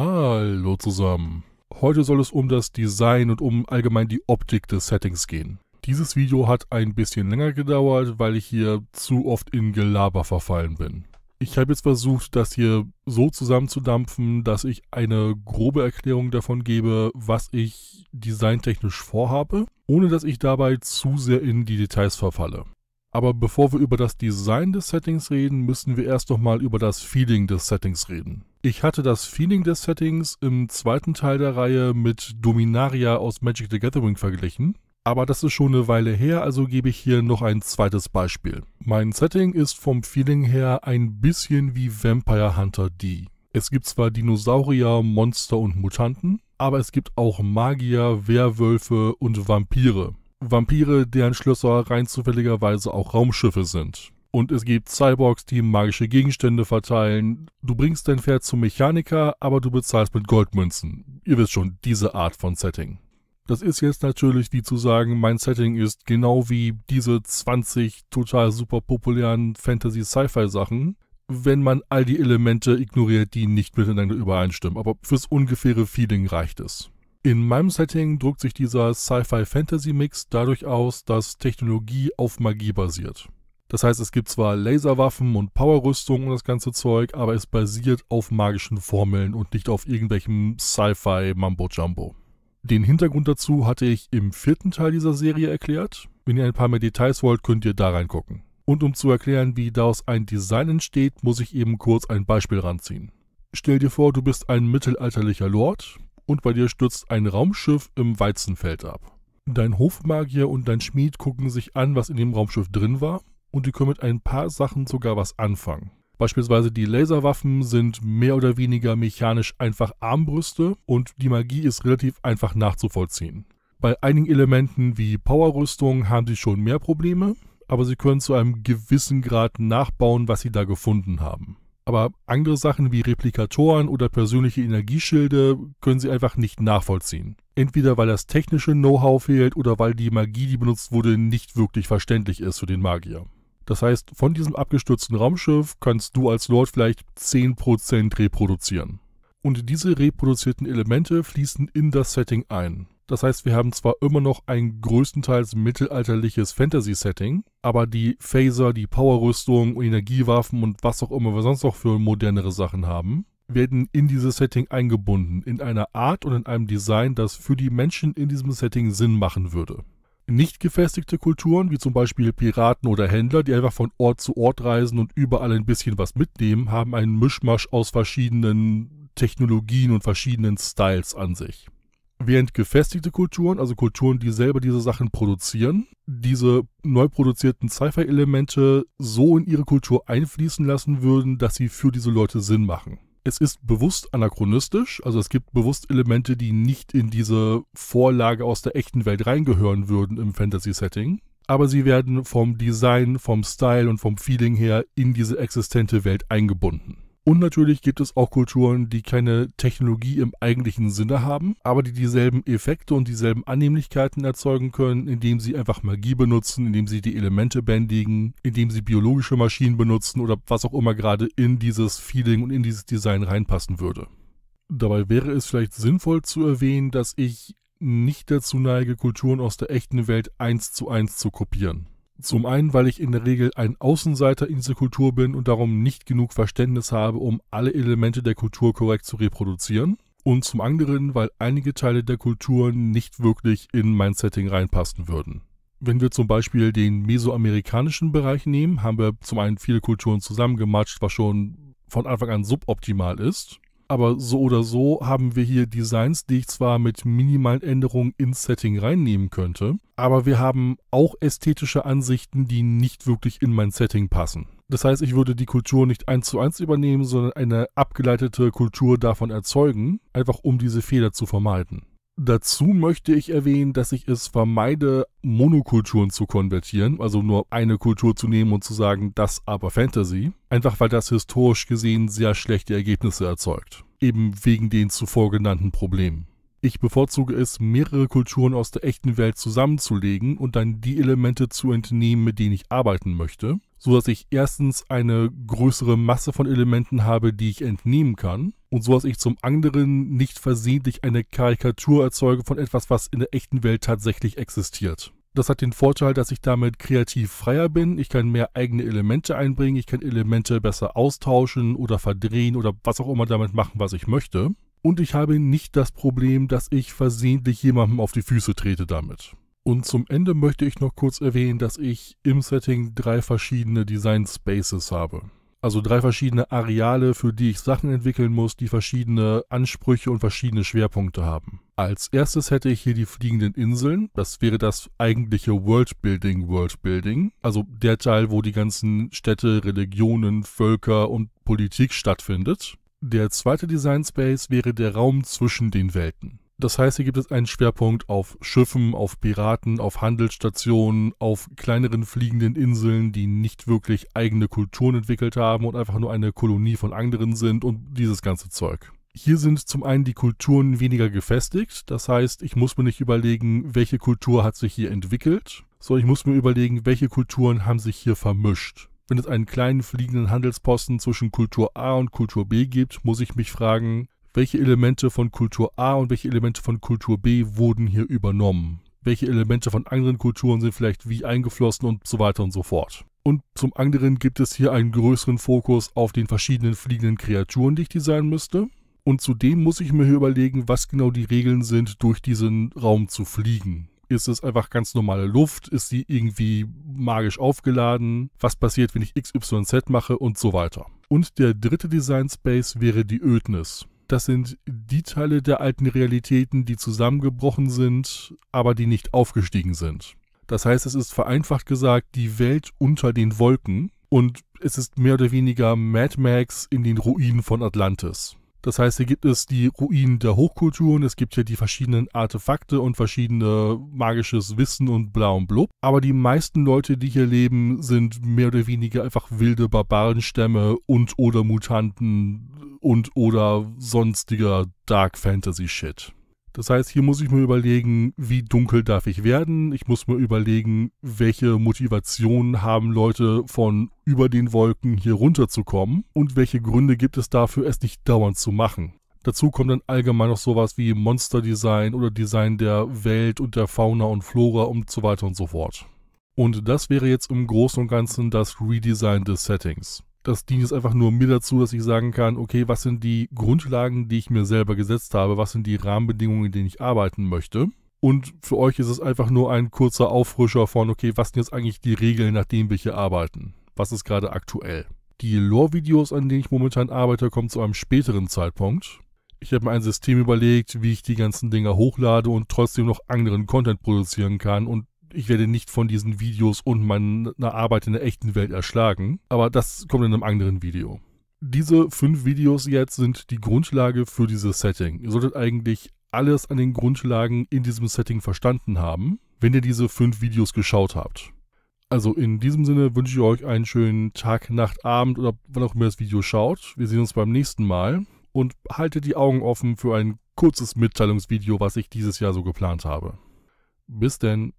Hallo zusammen. Heute soll es um das Design und um allgemein die Optik des Settings gehen. Dieses Video hat ein bisschen länger gedauert, weil ich hier zu oft in Gelaber verfallen bin. Ich habe jetzt versucht, das hier so zusammenzudampfen, dass ich eine grobe Erklärung davon gebe, was ich designtechnisch vorhabe, ohne dass ich dabei zu sehr in die Details verfalle. Aber bevor wir über das Design des Settings reden, müssen wir erst nochmal über das Feeling des Settings reden. Ich hatte das Feeling des Settings im zweiten Teil der Reihe mit Dominaria aus Magic the Gathering verglichen. Aber das ist schon eine Weile her, also gebe ich hier noch ein zweites Beispiel. Mein Setting ist vom Feeling her ein bisschen wie Vampire Hunter D. Es gibt zwar Dinosaurier, Monster und Mutanten, aber es gibt auch Magier, Werwölfe und Vampire. Vampire, deren Schlösser rein zufälligerweise auch Raumschiffe sind. Und es gibt Cyborgs, die magische Gegenstände verteilen. Du bringst dein Pferd zum Mechaniker, aber du bezahlst mit Goldmünzen. Ihr wisst schon, diese Art von Setting. Das ist jetzt natürlich wie zu sagen, mein Setting ist genau wie diese 20 total super populären Fantasy-Sci-Fi-Sachen, wenn man all die Elemente ignoriert, die nicht miteinander übereinstimmen. Aber fürs ungefähre Feeling reicht es. In meinem Setting drückt sich dieser Sci-Fi-Fantasy-Mix dadurch aus, dass Technologie auf Magie basiert. Das heißt, es gibt zwar Laserwaffen und Powerrüstungen und das ganze Zeug, aber es basiert auf magischen Formeln und nicht auf irgendwelchem Sci-Fi-Mambo-Jumbo. Den Hintergrund dazu hatte ich im vierten Teil dieser Serie erklärt. Wenn ihr ein paar mehr Details wollt, könnt ihr da reingucken. Und um zu erklären, wie daraus ein Design entsteht, muss ich eben kurz ein Beispiel ranziehen. Stell dir vor, du bist ein mittelalterlicher Lord, und bei dir stürzt ein Raumschiff im Weizenfeld ab. Dein Hofmagier und dein Schmied gucken sich an, was in dem Raumschiff drin war, und die können mit ein paar Sachen sogar was anfangen. Beispielsweise die Laserwaffen sind mehr oder weniger mechanisch einfach Armbrüste und die Magie ist relativ einfach nachzuvollziehen. Bei einigen Elementen wie Powerrüstung haben sie schon mehr Probleme, aber sie können zu einem gewissen Grad nachbauen, was sie da gefunden haben aber andere Sachen wie Replikatoren oder persönliche Energieschilde können sie einfach nicht nachvollziehen. Entweder weil das technische Know-how fehlt oder weil die Magie, die benutzt wurde, nicht wirklich verständlich ist für den Magier. Das heißt, von diesem abgestürzten Raumschiff kannst du als Lord vielleicht 10% reproduzieren. Und diese reproduzierten Elemente fließen in das Setting ein. Das heißt, wir haben zwar immer noch ein größtenteils mittelalterliches Fantasy-Setting, aber die Phaser, die Powerrüstung, Energiewaffen und was auch immer wir sonst noch für modernere Sachen haben, werden in dieses Setting eingebunden, in einer Art und in einem Design, das für die Menschen in diesem Setting Sinn machen würde. Nicht gefestigte Kulturen, wie zum Beispiel Piraten oder Händler, die einfach von Ort zu Ort reisen und überall ein bisschen was mitnehmen, haben einen Mischmasch aus verschiedenen Technologien und verschiedenen Styles an sich. Während gefestigte Kulturen, also Kulturen, die selber diese Sachen produzieren, diese neu produzierten Sci-Fi-Elemente so in ihre Kultur einfließen lassen würden, dass sie für diese Leute Sinn machen. Es ist bewusst anachronistisch, also es gibt bewusst Elemente, die nicht in diese Vorlage aus der echten Welt reingehören würden im Fantasy-Setting, aber sie werden vom Design, vom Style und vom Feeling her in diese existente Welt eingebunden. Und natürlich gibt es auch Kulturen, die keine Technologie im eigentlichen Sinne haben, aber die dieselben Effekte und dieselben Annehmlichkeiten erzeugen können, indem sie einfach Magie benutzen, indem sie die Elemente bändigen, indem sie biologische Maschinen benutzen oder was auch immer gerade in dieses Feeling und in dieses Design reinpassen würde. Dabei wäre es vielleicht sinnvoll zu erwähnen, dass ich nicht dazu neige, Kulturen aus der echten Welt eins zu eins zu kopieren. Zum einen, weil ich in der Regel ein Außenseiter in dieser Kultur bin und darum nicht genug Verständnis habe, um alle Elemente der Kultur korrekt zu reproduzieren. Und zum anderen, weil einige Teile der Kultur nicht wirklich in mein Setting reinpassen würden. Wenn wir zum Beispiel den mesoamerikanischen Bereich nehmen, haben wir zum einen viele Kulturen zusammengematscht, was schon von Anfang an suboptimal ist. Aber so oder so haben wir hier Designs, die ich zwar mit minimalen Änderungen ins Setting reinnehmen könnte, aber wir haben auch ästhetische Ansichten, die nicht wirklich in mein Setting passen. Das heißt, ich würde die Kultur nicht eins zu eins übernehmen, sondern eine abgeleitete Kultur davon erzeugen, einfach um diese Fehler zu vermeiden. Dazu möchte ich erwähnen, dass ich es vermeide, Monokulturen zu konvertieren, also nur eine Kultur zu nehmen und zu sagen, das aber Fantasy, einfach weil das historisch gesehen sehr schlechte Ergebnisse erzeugt eben wegen den zuvor genannten Problemen. Ich bevorzuge es, mehrere Kulturen aus der echten Welt zusammenzulegen und dann die Elemente zu entnehmen, mit denen ich arbeiten möchte, so dass ich erstens eine größere Masse von Elementen habe, die ich entnehmen kann, und so dass ich zum anderen nicht versehentlich eine Karikatur erzeuge von etwas, was in der echten Welt tatsächlich existiert. Das hat den Vorteil, dass ich damit kreativ freier bin. Ich kann mehr eigene Elemente einbringen. Ich kann Elemente besser austauschen oder verdrehen oder was auch immer damit machen, was ich möchte. Und ich habe nicht das Problem, dass ich versehentlich jemandem auf die Füße trete damit. Und zum Ende möchte ich noch kurz erwähnen, dass ich im Setting drei verschiedene Design Spaces habe. Also drei verschiedene Areale, für die ich Sachen entwickeln muss, die verschiedene Ansprüche und verschiedene Schwerpunkte haben. Als erstes hätte ich hier die fliegenden Inseln. Das wäre das eigentliche Worldbuilding, Worldbuilding. Also der Teil, wo die ganzen Städte, Religionen, Völker und Politik stattfindet. Der zweite Design Space wäre der Raum zwischen den Welten. Das heißt, hier gibt es einen Schwerpunkt auf Schiffen, auf Piraten, auf Handelsstationen, auf kleineren fliegenden Inseln, die nicht wirklich eigene Kulturen entwickelt haben und einfach nur eine Kolonie von anderen sind und dieses ganze Zeug. Hier sind zum einen die Kulturen weniger gefestigt, das heißt, ich muss mir nicht überlegen, welche Kultur hat sich hier entwickelt, sondern ich muss mir überlegen, welche Kulturen haben sich hier vermischt. Wenn es einen kleinen fliegenden Handelsposten zwischen Kultur A und Kultur B gibt, muss ich mich fragen, welche Elemente von Kultur A und welche Elemente von Kultur B wurden hier übernommen. Welche Elemente von anderen Kulturen sind vielleicht wie eingeflossen und so weiter und so fort. Und zum anderen gibt es hier einen größeren Fokus auf den verschiedenen fliegenden Kreaturen, die ich designen müsste. Und zudem muss ich mir hier überlegen, was genau die Regeln sind, durch diesen Raum zu fliegen. Ist es einfach ganz normale Luft? Ist sie irgendwie magisch aufgeladen? Was passiert, wenn ich XYZ mache und so weiter? Und der dritte Design Space wäre die Ödnis. Das sind die Teile der alten Realitäten, die zusammengebrochen sind, aber die nicht aufgestiegen sind. Das heißt, es ist vereinfacht gesagt die Welt unter den Wolken und es ist mehr oder weniger Mad Max in den Ruinen von Atlantis. Das heißt, hier gibt es die Ruinen der Hochkulturen, es gibt hier die verschiedenen Artefakte und verschiedene magisches Wissen und bla und blub. Aber die meisten Leute, die hier leben, sind mehr oder weniger einfach wilde Barbarenstämme und oder Mutanten und oder sonstiger Dark Fantasy Shit. Das heißt, hier muss ich mir überlegen, wie dunkel darf ich werden? Ich muss mir überlegen, welche Motivation haben Leute von über den Wolken hier runterzukommen und welche Gründe gibt es dafür, es nicht dauernd zu machen. Dazu kommt dann allgemein noch sowas wie Monsterdesign oder Design der Welt und der Fauna und Flora und so weiter und so fort. Und das wäre jetzt im Großen und Ganzen das Redesign des Settings das dient jetzt einfach nur mir dazu, dass ich sagen kann, okay, was sind die Grundlagen, die ich mir selber gesetzt habe, was sind die Rahmenbedingungen, in denen ich arbeiten möchte. Und für euch ist es einfach nur ein kurzer Auffrischer von, okay, was sind jetzt eigentlich die Regeln, nach denen wir hier arbeiten? Was ist gerade aktuell? Die Lore-Videos, an denen ich momentan arbeite, kommen zu einem späteren Zeitpunkt. Ich habe mir ein System überlegt, wie ich die ganzen Dinger hochlade und trotzdem noch anderen Content produzieren kann und ich werde nicht von diesen Videos und meiner Arbeit in der echten Welt erschlagen, aber das kommt in einem anderen Video. Diese fünf Videos jetzt sind die Grundlage für dieses Setting. Ihr solltet eigentlich alles an den Grundlagen in diesem Setting verstanden haben, wenn ihr diese fünf Videos geschaut habt. Also in diesem Sinne wünsche ich euch einen schönen Tag, Nacht, Abend oder wann auch immer das Video schaut. Wir sehen uns beim nächsten Mal und haltet die Augen offen für ein kurzes Mitteilungsvideo, was ich dieses Jahr so geplant habe. Bis denn.